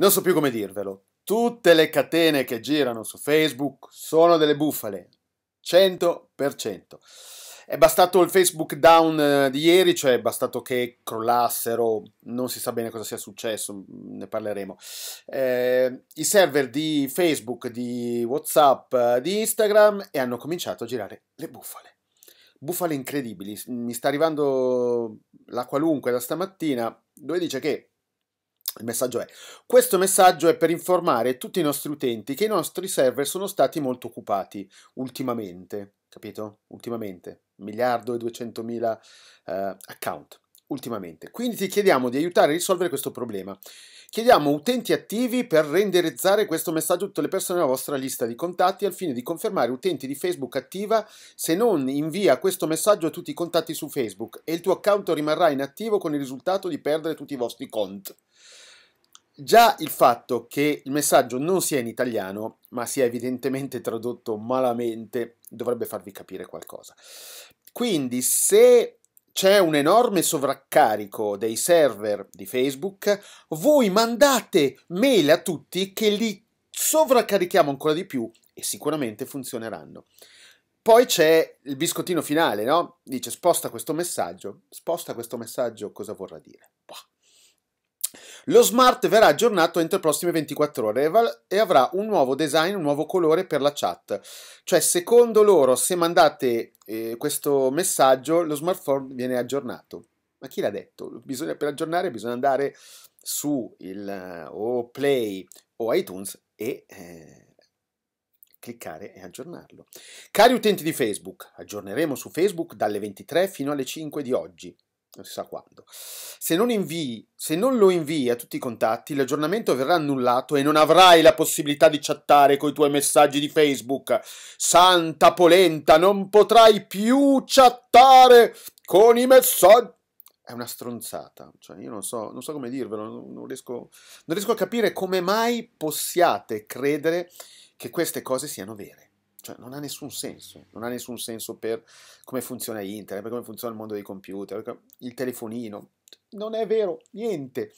Non so più come dirvelo. Tutte le catene che girano su Facebook sono delle bufale. 100%. È bastato il Facebook down eh, di ieri, cioè è bastato che crollassero, non si sa bene cosa sia successo, mm, ne parleremo. Eh, I server di Facebook, di Whatsapp, eh, di Instagram e hanno cominciato a girare le bufale. Bufale incredibili, mi sta arrivando la qualunque da stamattina dove dice che il messaggio è: Questo messaggio è per informare tutti i nostri utenti che i nostri server sono stati molto occupati ultimamente, capito? Ultimamente, miliardo e duecentomila eh, account ultimamente. Quindi ti chiediamo di aiutare a risolvere questo problema. Chiediamo utenti attivi per renderizzare questo messaggio a tutte le persone nella vostra lista di contatti al fine di confermare utenti di Facebook attiva se non invia questo messaggio a tutti i contatti su Facebook e il tuo account rimarrà inattivo con il risultato di perdere tutti i vostri cont. Già il fatto che il messaggio non sia in italiano, ma sia evidentemente tradotto malamente, dovrebbe farvi capire qualcosa. Quindi se c'è un enorme sovraccarico dei server di Facebook, voi mandate mail a tutti che li sovraccarichiamo ancora di più e sicuramente funzioneranno. Poi c'è il biscottino finale, no? Dice sposta questo messaggio, sposta questo messaggio cosa vorrà dire? Bah. Lo smart verrà aggiornato entro le prossime 24 ore e avrà un nuovo design, un nuovo colore per la chat. Cioè, secondo loro, se mandate eh, questo messaggio, lo smartphone viene aggiornato. Ma chi l'ha detto? Bisogna, per aggiornare bisogna andare su il, o Play o iTunes e eh, cliccare e aggiornarlo. Cari utenti di Facebook, aggiorneremo su Facebook dalle 23 fino alle 5 di oggi non si sa quando. Se non, invii, se non lo invii a tutti i contatti, l'aggiornamento verrà annullato e non avrai la possibilità di chattare con i tuoi messaggi di Facebook. Santa polenta, non potrai più chattare con i messaggi. È una stronzata, cioè io non so, non so come dirvelo, non, riesco, non riesco a capire come mai possiate credere che queste cose siano vere. Cioè, non ha nessun senso, non ha nessun senso per come funziona internet, per come funziona il mondo dei computer, il telefonino. Non è vero, niente.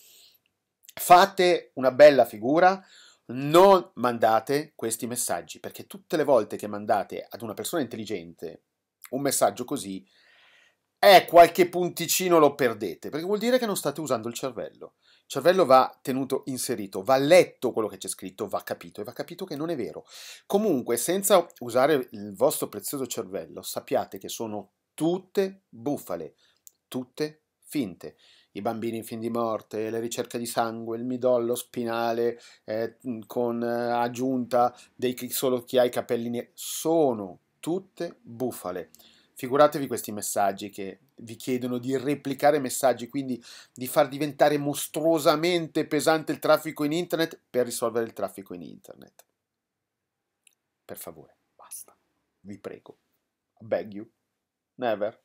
Fate una bella figura, non mandate questi messaggi, perché tutte le volte che mandate ad una persona intelligente un messaggio così, eh, qualche punticino lo perdete, perché vuol dire che non state usando il cervello. Il cervello va tenuto inserito, va letto quello che c'è scritto, va capito e va capito che non è vero. Comunque, senza usare il vostro prezioso cervello, sappiate che sono tutte bufale, tutte finte. I bambini in fin di morte, le ricerche di sangue, il midollo spinale eh, con eh, aggiunta dei solo chi ha i capelli neri, sono tutte bufale. Figuratevi questi messaggi che vi chiedono di replicare messaggi, quindi di far diventare mostruosamente pesante il traffico in internet per risolvere il traffico in internet. Per favore, basta. Vi prego. Beg you. Never.